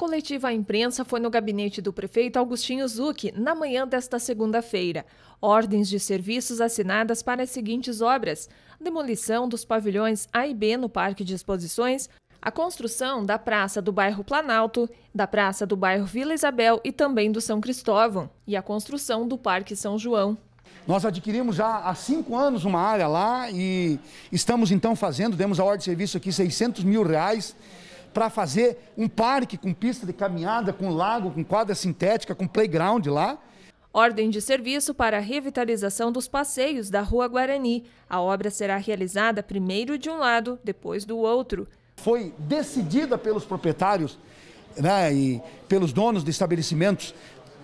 coletiva à imprensa foi no gabinete do prefeito Augustinho Zucchi, na manhã desta segunda-feira. Ordens de serviços assinadas para as seguintes obras: demolição dos pavilhões A e B no Parque de Exposições, a construção da Praça do Bairro Planalto, da Praça do Bairro Vila Isabel e também do São Cristóvão, e a construção do Parque São João. Nós adquirimos já há cinco anos uma área lá e estamos então fazendo, demos a ordem de serviço aqui 600 mil reais para fazer um parque com pista de caminhada, com lago, com quadra sintética, com playground lá. Ordem de serviço para a revitalização dos passeios da Rua Guarani. A obra será realizada primeiro de um lado, depois do outro. Foi decidida pelos proprietários né, e pelos donos de estabelecimentos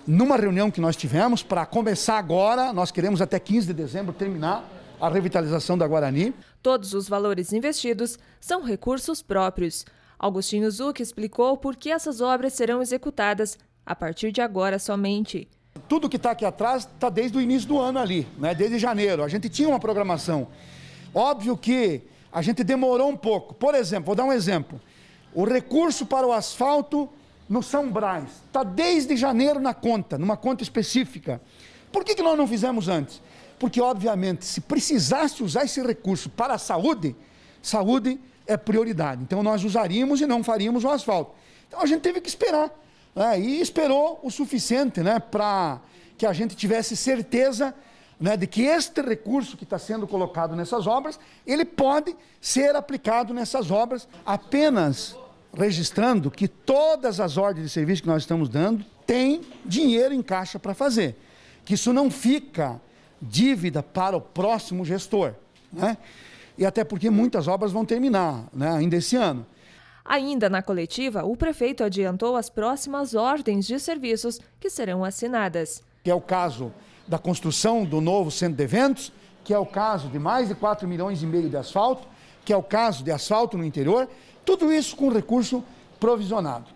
numa reunião que nós tivemos para começar agora. Nós queremos até 15 de dezembro terminar a revitalização da Guarani. Todos os valores investidos são recursos próprios. Augustinho Zuc explicou por que essas obras serão executadas a partir de agora somente. Tudo que está aqui atrás está desde o início do ano ali, né? desde janeiro. A gente tinha uma programação. Óbvio que a gente demorou um pouco. Por exemplo, vou dar um exemplo. O recurso para o asfalto no São Brás está desde janeiro na conta, numa conta específica. Por que, que nós não fizemos antes? Porque, obviamente, se precisasse usar esse recurso para a saúde, saúde é prioridade. Então nós usaríamos e não faríamos o asfalto. Então a gente teve que esperar. Né? E esperou o suficiente né? para que a gente tivesse certeza né, de que este recurso que está sendo colocado nessas obras, ele pode ser aplicado nessas obras, apenas registrando que todas as ordens de serviço que nós estamos dando têm dinheiro em caixa para fazer. Que isso não fica dívida para o próximo gestor. Né? e até porque muitas obras vão terminar né, ainda esse ano. Ainda na coletiva, o prefeito adiantou as próximas ordens de serviços que serão assinadas. Que é o caso da construção do novo centro de eventos, que é o caso de mais de 4 milhões e meio de asfalto, que é o caso de asfalto no interior, tudo isso com recurso provisionado.